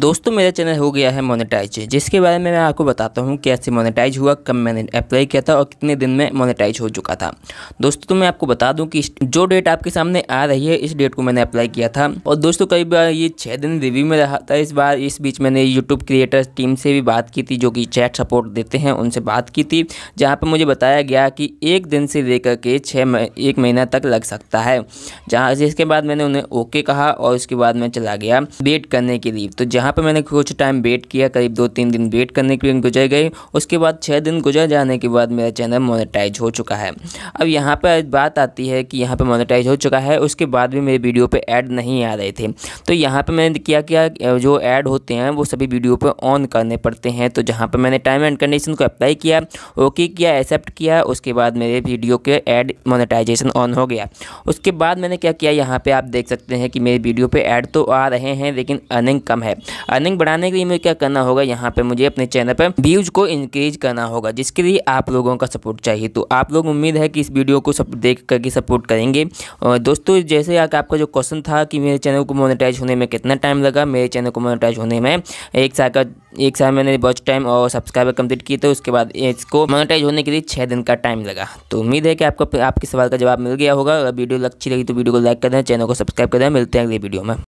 दोस्तों मेरा चैनल हो गया है मोनेटाइज जिसके बारे में मैं आपको बताता हूँ कैसे मोनेटाइज हुआ कब मैंने अप्लाई किया था और कितने दिन में मोनेटाइज हो चुका था दोस्तों तो मैं आपको बता दूँ कि जो डेट आपके सामने आ रही है इस डेट को मैंने अप्लाई किया था और दोस्तों कई बार ये छः दिन रिव्यू में रहा था इस बार इस बीच मैंने यूट्यूब क्रिएटर टीम से भी बात की थी जो कि चैट सपोर्ट देते हैं उनसे बात की थी जहाँ पर मुझे बताया गया कि एक दिन से लेकर के छः एक महीना तक लग सकता है जहाँ जिसके बाद मैंने उन्हें ओके कहा और उसके बाद मैं चला गया वेट करने के लिए तो जहाँ यहाँ पर मैंने कुछ टाइम वेट किया करीब दो तीन दिन वेट करने के लिए गुजर गई उसके बाद छः दिन गुजर जाने के बाद मेरा चैनल मोनेटाइज हो चुका है अब यहाँ पर बात आती है कि यहाँ पर मोनेटाइज हो चुका है उसके बाद भी मेरे वीडियो पर ऐड नहीं आ रहे थे तो यहाँ पर मैंने क्या किया जो ऐड होते हैं वो सभी वीडियो पर ऑन करने पड़ते हैं तो जहाँ पर मैंने टाइम एंड कंडीशन को अप्लाई किया ओके किया एक्सेप्ट किया उसके बाद मेरे वीडियो के ऐड मोनेटाइजेशन ऑन हो गया उसके बाद मैंने क्या किया यहाँ पर आप देख सकते हैं कि मेरे वीडियो पर ऐड तो आ रहे हैं लेकिन अर्निंग कम है अर्निंग बढ़ाने के लिए मुझे क्या करना होगा यहाँ पर मुझे अपने चैनल पर व्यूज को इंक्रीज करना होगा जिसके लिए आप लोगों का सपोर्ट चाहिए तो आप लोग उम्मीद है कि इस वीडियो को सब देख करके सपोर्ट करेंगे और दोस्तों जैसे आपका जो क्वेश्चन था कि मेरे चैनल को मोनेटाइज होने में कितना टाइम लगा मेरे चैनल को मोनेटाइज होने में एक साल का एक साल मैंने बहुत टाइम और सब्सक्राइबर कंप्लीट किए थे उसके बाद इसको मोनेटाइज होने के लिए छः दिन का टाइम लगा तो उम्मीद है कि आपको आपके सवाल का जवाब मिल गया होगा अगर वीडियो अच्छी लगी तो वीडियो को लाइक कर दें चैनल को सब्सक्राइब कर दें मिलते हैं अगले वीडियो में